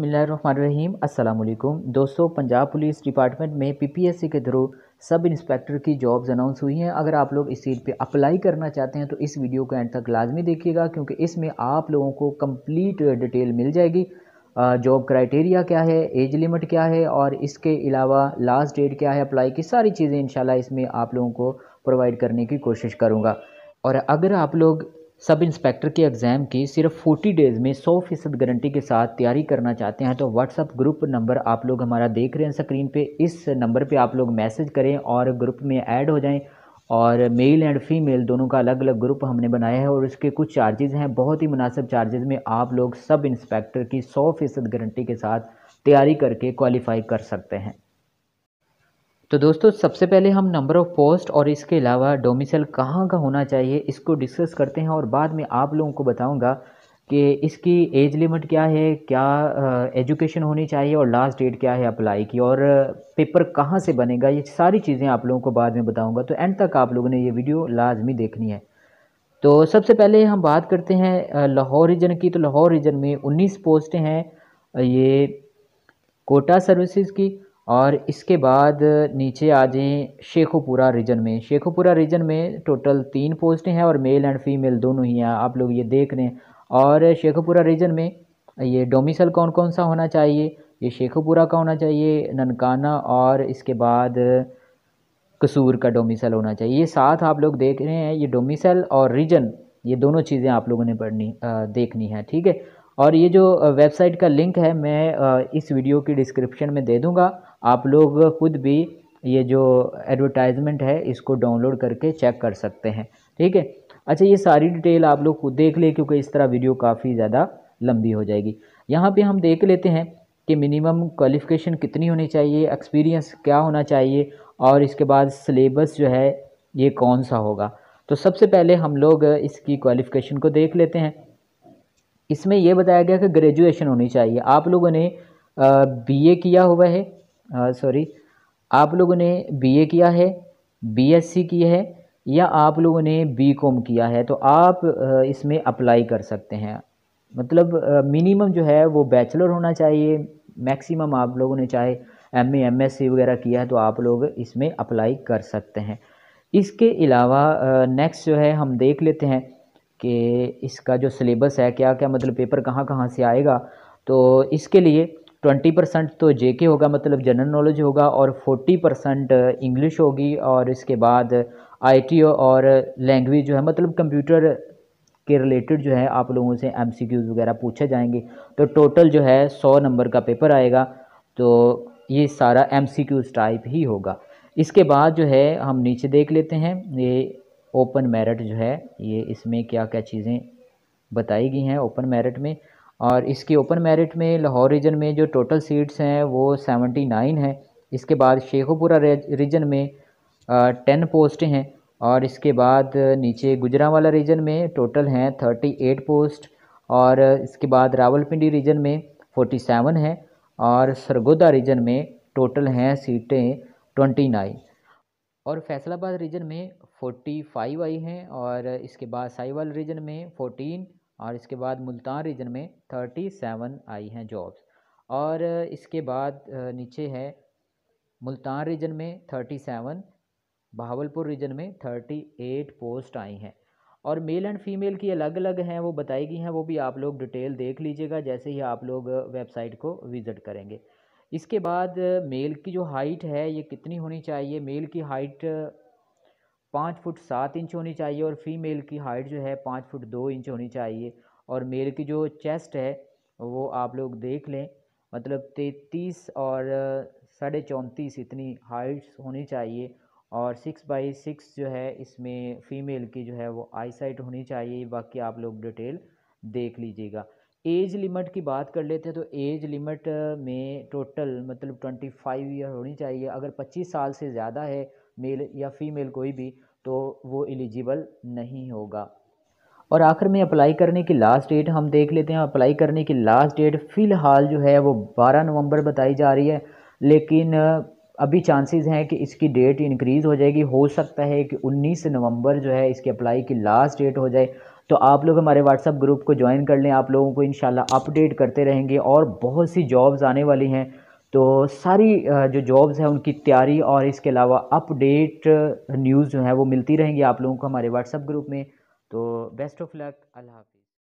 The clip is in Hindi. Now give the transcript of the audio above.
बसमीम् अल्लाम दोस्तों पंजाब पुलिस डिपार्टमेंट में पीपीएससी के थ्रू सब इंस्पेक्टर की जॉब्स अनाउंस हुई हैं अगर आप लोग इस सीट पे अप्लाई करना चाहते हैं तो इस वीडियो को एंड तक लाजमी देखिएगा क्योंकि इसमें आप लोगों को कंप्लीट डिटेल मिल जाएगी जॉब क्राइटेरिया क्या है एज लिमिट क्या है और इसके अलावा लास्ट डेट क्या है अप्लाई की सारी चीज़ें इन इसमें आप लोगों को प्रोवाइड करने की कोशिश करूँगा और अगर आप लोग सब इंस्पेक्टर के एग्ज़ाम की सिर्फ 40 डेज़ में 100 फीसद गारंटी के साथ तैयारी करना चाहते हैं तो व्हाट्सअप ग्रुप नंबर आप लोग हमारा देख रहे हैं स्क्रीन पे इस नंबर पे आप लोग मैसेज करें और ग्रुप में ऐड हो जाएं और मेल एंड फीमेल दोनों का अलग अलग ग्रुप हमने बनाया है और इसके कुछ चार्जेज़ हैं बहुत ही मुनासिब चार्जेज़ में आप लोग सब इंस्पेक्टर की सौ फ़ीसद गारंटी के साथ तैयारी करके क्वालिफ़ाई कर सकते हैं तो दोस्तों सबसे पहले हम नंबर ऑफ़ पोस्ट और इसके अलावा डोमिसल कहाँ का होना चाहिए इसको डिस्कस करते हैं और बाद में आप लोगों को बताऊंगा कि इसकी एज लिमिट क्या है क्या एजुकेशन होनी चाहिए और लास्ट डेट क्या है अप्लाई की और पेपर कहाँ से बनेगा ये सारी चीज़ें आप लोगों को बाद में बताऊंगा तो एंड तक आप लोगों ने ये वीडियो लाजमी देखनी है तो सबसे पहले हम बात करते हैं लाहौर रीजन की तो लाहौर रीजन में उन्नीस पोस्टें हैं ये कोटा सर्विसेज की और इसके बाद नीचे आ जाएँ शेखोपुरा रीजन में शेखोपुरा रीजन में टोटल तीन पोस्टें हैं और मेल एंड फीमेल दोनों ही हैं आप लोग ये देख रहे हैं और शेखोपुरा रीजन में ये डोमिसल कौन कौन सा होना चाहिए ये शेखोपुरा का होना चाहिए ननकाना और इसके बाद कसूर का डोमिसल होना चाहिए ये साथ आप लोग देख रहे हैं ये डोमिसल और रीजन ये दोनों चीज़ें आप लोगों ने पढ़नी देखनी है ठीक है और ये जो वेबसाइट का लिंक है मैं इस वीडियो की डिस्क्रिप्शन में दे दूँगा आप लोग खुद भी ये जो एडवर्टाइजमेंट है इसको डाउनलोड करके चेक कर सकते हैं ठीक है अच्छा ये सारी डिटेल आप लोग खुद देख लें क्योंकि इस तरह वीडियो काफ़ी ज़्यादा लंबी हो जाएगी यहाँ पर हम देख लेते हैं कि मिनिमम क्वालिफ़िकेशन कितनी होनी चाहिए एक्सपीरियंस क्या होना चाहिए और इसके बाद सिलेबस जो है ये कौन सा होगा तो सबसे पहले हम लोग इसकी क्वालिफ़िकेशन को देख लेते हैं इसमें यह बताया गया कि ग्रेजुएशन होनी चाहिए आप लोगों ने बीए किया हुआ है सॉरी आप लोगों ने बीए किया है बीएससी किया है या आप लोगों ने बीकॉम किया है तो आप इसमें अप्लाई कर सकते हैं मतलब मिनिमम जो है वो बैचलर होना चाहिए मैक्सिमम आप लोगों ने चाहे M A M S C वगैरह किया है तो आप लोग इसमें अप्लाई कर सकते हैं इसके अलावा नेक्स्ट जो है हम देख लेते हैं कि इसका जो सिलेबस है क्या क्या मतलब पेपर कहाँ कहाँ से आएगा तो इसके लिए ट्वेंटी परसेंट तो जे के होगा मतलब जनरल नॉलेज होगा और फोर्टी परसेंट इंग्लिश होगी और इसके बाद आई टी और लैंग्वेज जो है मतलब कंप्यूटर के रिलेटेड जो है आप लोगों से एम सी क्यूज़ वगैरह पूछे जाएंगे तो टोटल जो है सौ नंबर का पेपर आएगा तो ये सारा एम सी क्यूज़ टाइप ही होगा इसके बाद जो है हम नीचे देख लेते हैं ये ओपन मेरिट जो है ये इसमें क्या क्या चीज़ें बताई गई हैं ओपन मेरिट में और इसकी ओपन मेरिट में लाहौर रीजन में जो टोटल सीट्स हैं वो सेवेंटी नाइन है इसके बाद शेखोपुरा रीजन में टेन पोस्ट हैं और इसके बाद नीचे गुजरावाला रीजन में टोटल हैं थर्टी एट पोस्ट और इसके बाद रावलपिंडी रीजन में फोर्टी सेवन है और सरगोदा रीजन में टोटल हैं सीटें ट्वेंटी नाइन और फैसलाबाद रीजन में फोर्टी फाइव आई हैं और इसके बाद साइवल रीजन में फोर्टीन और इसके बाद मुल्तान रीजन में थर्टी सेवन आई हैं जॉब्स और इसके बाद नीचे है मुल्तान रीजन में थर्टी सेवन बहावलपुर रीजन में थर्टी एट पोस्ट आई हैं और मेल एंड फीमेल की अलग अलग हैं वो बताई गई हैं वो भी आप लोग डिटेल देख लीजिएगा जैसे ही आप लोग वेबसाइट को विज़िट करेंगे इसके बाद मेल की जो हाइट है ये कितनी होनी चाहिए मेल की हाइट पाँच फुट सात इंच होनी चाहिए और फीमेल की हाइट जो है पाँच फुट दो इंच होनी चाहिए और मेल की जो चेस्ट है वो आप लोग देख लें मतलब तैतीस और साढ़े चौंतीस इतनी हाइट्स होनी चाहिए और सिक्स बाई सिक्स जो है इसमें फ़ीमेल की जो है वो आई साइट होनी चाहिए बाकी आप लोग डिटेल देख लीजिएगा एज लिमिट की बात कर लेते हैं तो एज लिमिट में टोटल मतलब ट्वेंटी फाइव ईयर होनी चाहिए अगर पच्चीस साल से ज़्यादा है मेल या फीमेल कोई भी तो वो एलिजिबल नहीं होगा और आखिर में अप्लाई करने की लास्ट डेट हम देख लेते हैं अप्लाई करने की लास्ट डेट फ़िलहाल जो है वो 12 नवंबर बताई जा रही है लेकिन अभी चांसेस हैं कि इसकी डेट इंक्रीज़ हो जाएगी हो सकता है कि 19 नवंबर जो है इसकी अप्लाई की लास्ट डेट हो जाए तो आप लोग हमारे व्हाट्सअप ग्रुप को ज्वाइन कर लें आप लोगों को इन अपडेट करते रहेंगे और बहुत सी जॉब्स आने वाली हैं तो सारी जो जॉब्स हैं उनकी तैयारी और इसके अलावा अपडेट न्यूज़ जो है वो मिलती रहेंगी आप लोगों को हमारे व्हाट्सअप ग्रुप में तो बेस्ट ऑफ लक अल्लाह